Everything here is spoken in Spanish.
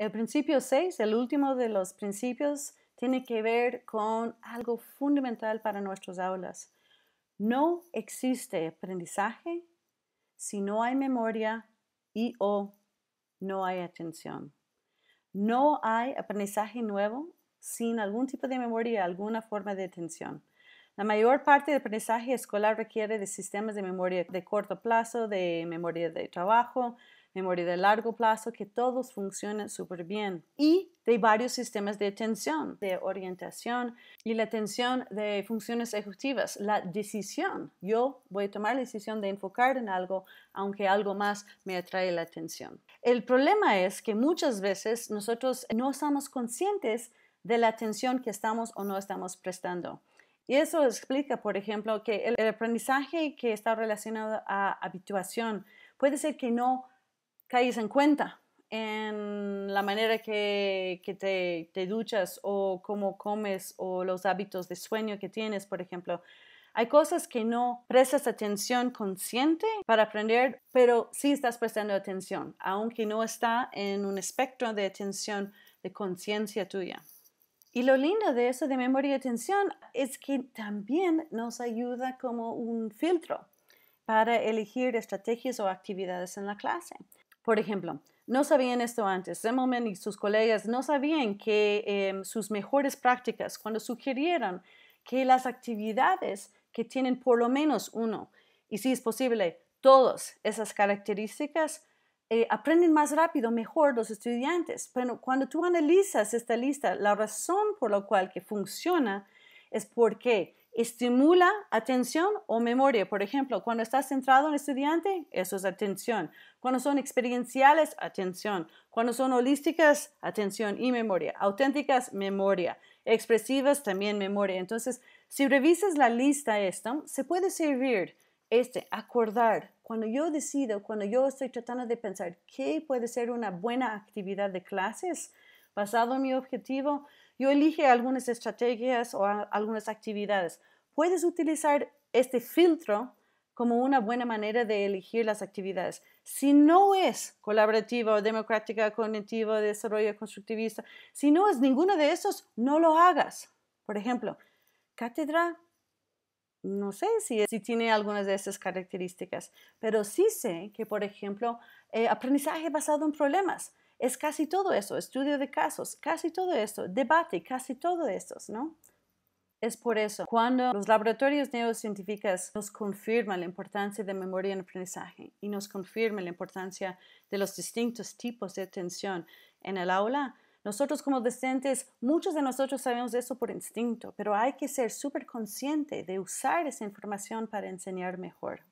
El principio 6, el último de los principios, tiene que ver con algo fundamental para nuestras aulas. No existe aprendizaje si no hay memoria y o no hay atención. No hay aprendizaje nuevo sin algún tipo de memoria alguna forma de atención. La mayor parte del aprendizaje escolar requiere de sistemas de memoria de corto plazo, de memoria de trabajo, memoria de largo plazo, que todos funcionen súper bien. Y de varios sistemas de atención, de orientación y la atención de funciones ejecutivas, la decisión. Yo voy a tomar la decisión de enfocar en algo, aunque algo más me atrae la atención. El problema es que muchas veces nosotros no estamos conscientes de la atención que estamos o no estamos prestando. Y eso explica, por ejemplo, que el aprendizaje que está relacionado a habituación puede ser que no caes en cuenta en la manera que, que te, te, duchas o cómo comes o los hábitos de sueño que tienes, por ejemplo. Hay cosas que no prestas atención consciente para aprender, pero sí estás prestando atención, aunque no está en un espectro de atención de conciencia tuya. Y lo lindo de eso de memoria y atención es que también nos ayuda como un filtro para elegir estrategias o actividades en la clase. Por ejemplo, no sabían esto antes. Remelman y sus colegas no sabían que em, sus mejores prácticas, cuando sugirieron que las actividades que tienen por lo menos uno, y si es posible, todas esas características, eh, aprenden más rápido, mejor los estudiantes. Pero cuando tú analizas esta lista, la razón por la cual que funciona es porque estimula atención o memoria. Por ejemplo, cuando estás centrado en estudiante, eso es atención. Cuando son experienciales, atención. Cuando son holísticas, atención y memoria. Auténticas, memoria. Expresivas, también memoria. Entonces, si revisas la lista esta, se puede servir este, acordar. Cuando yo decido, cuando yo estoy tratando de pensar qué puede ser una buena actividad de clases, basado en mi objetivo, yo elige algunas estrategias o algunas actividades. Puedes utilizar este filtro como una buena manera de elegir las actividades. Si no es colaborativa o democrática, cognitiva, desarrollo constructivista, si no es ninguno de esos, no lo hagas. Por ejemplo, cátedra, no sé si, tiene algunas de esas características, pero sí sé que, por ejemplo, eh, aprendizaje basado en problemas es casi todo eso, estudio de casos, casi todo eso, debate, casi todo esto, ¿no? Es por eso, cuando los laboratorios neurocientíficos nos confirman la importancia de memoria en aprendizaje y nos confirman la importancia de los distintos tipos de atención en el aula, nosotros como docentes, muchos de nosotros sabemos eso por instinto, pero hay que ser súper consciente de usar esa información para enseñar mejor.